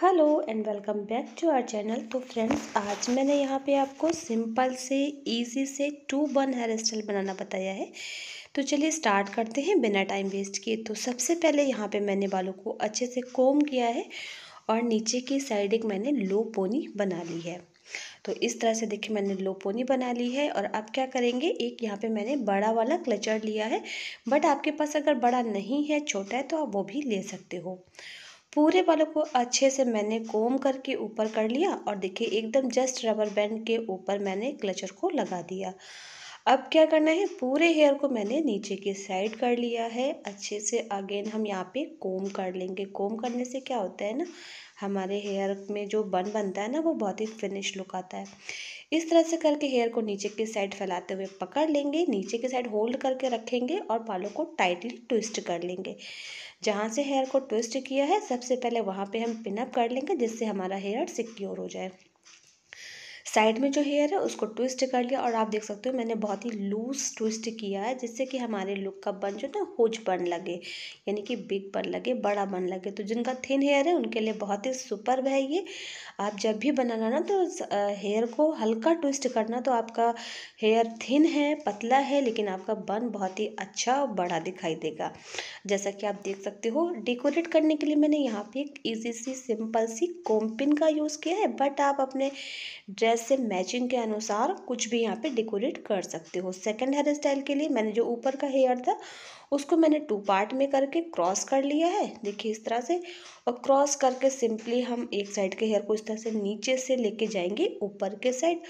hello and welcome back to our channel तो friends आज मैंने यहाँ पे आपको सिंपल से इजी से टू बन हेयर स्टाइल बनाना बताया है तो चलिए स्टार्ट करते हैं बिना टाइम वेस्ट किए तो सबसे पहले यहाँ पे मैंने बालों को अच्छे से कोम किया है और नीचे की साइड एक मैंने लो पोनी बना ली है तो इस तरह से देखिए मैंने लो पोनी बना ली है और अब क्या करेंगे एक यहाँ पे मैंने बड़ा वाला क्लचर लिया है बट आपके पास अगर बड़ा नहीं है छोटा है तो आप वो भी ले सकते हो पूरे बालों को अच्छे से मैंने कोम करके ऊपर कर लिया और देखिए एकदम जस्ट रबर बैंड के ऊपर मैंने क्लचर को लगा दिया अब क्या करना है पूरे हेयर को मैंने नीचे की साइड कर लिया है अच्छे से अगेन हम यहाँ पे कोम कर लेंगे कोम करने से क्या होता है ना हमारे हेयर में जो बन बनता है ना वो बहुत ही फिनिश लुक आता है इस तरह से करके हेयर को नीचे की साइड फैलाते हुए पकड़ लेंगे नीचे की साइड होल्ड करके रखेंगे और बालों को टाइटली ट्विस्ट कर लेंगे जहाँ से हेयर को ट्विस्ट किया है सबसे पहले वहाँ पे हम पिनअप कर लेंगे जिससे हमारा हेयर सिक्योर हो जाए साइड में जो हेयर है उसको ट्विस्ट कर लिया और आप देख सकते हो मैंने बहुत ही लूज ट्विस्ट किया है जिससे कि हमारे लुक का बन जो ना होज बन लगे यानी कि बिग बन लगे बड़ा बन लगे तो जिनका थिन हेयर है उनके लिए बहुत ही सुपर है ये आप जब भी बनाना ना तो हेयर को हल्का ट्विस्ट करना तो आपका हेयर थिन है पतला है लेकिन आपका बन बहुत ही अच्छा और बड़ा दिखाई देगा जैसा कि आप देख सकते हो डेकोरेट करने के लिए मैंने यहाँ पे एक ईजी सी सिंपल सी कॉम्पिन का यूज़ किया है बट आप अपने ड्रेस ड्रेस से मैचिंग के अनुसार कुछ भी यहाँ पे डेकोरेट कर सकते हो सेकंड हेयर स्टाइल के लिए मैंने जो ऊपर का हेयर था उसको मैंने टू पार्ट में करके क्रॉस कर लिया है देखिए इस तरह से और क्रॉस करके सिंपली हम एक साइड के हेयर को इस तरह से नीचे से लेके जाएंगे ऊपर के साइड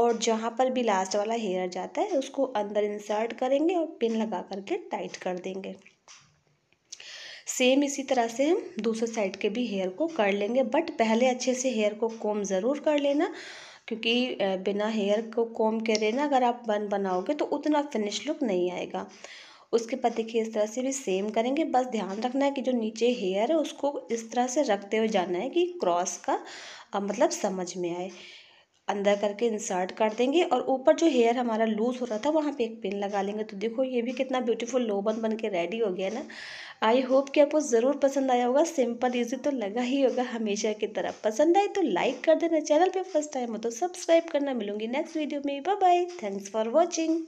और जहाँ पर भी लास्ट वाला हेयर जाता है उसको अंदर इंसर्ट करेंगे और पिन लगा करके टाइट कर देंगे सेम इसी तरह से हम दूसरे साइड के भी हेयर को कर लेंगे बट पहले अच्छे से हेयर को कॉम ज़रूर कर लेना क्योंकि बिना हेयर को कॉम करे ना अगर आप बन बनाओगे तो उतना फिनिश लुक नहीं आएगा उसके बाद देखिए इस तरह से भी सेम करेंगे बस ध्यान रखना है कि जो नीचे हेयर है उसको इस तरह से रखते हुए जाना है कि क्रॉस का मतलब समझ में आए अंदर करके इंसर्ट कर देंगे और ऊपर जो हेयर हमारा लूज़ हो रहा था वहाँ पे एक पिन लगा लेंगे तो देखो ये भी कितना ब्यूटीफुल लोबन बन के रेडी हो गया ना आई होप कि आपको ज़रूर पसंद आया होगा सिंपल इजी तो लगा ही होगा हमेशा की तरह पसंद आए तो लाइक कर देना चैनल पे फर्स्ट टाइम हो तो सब्सक्राइब करना मिलूंगी नेक्स्ट वीडियो में bye bye thanks for watching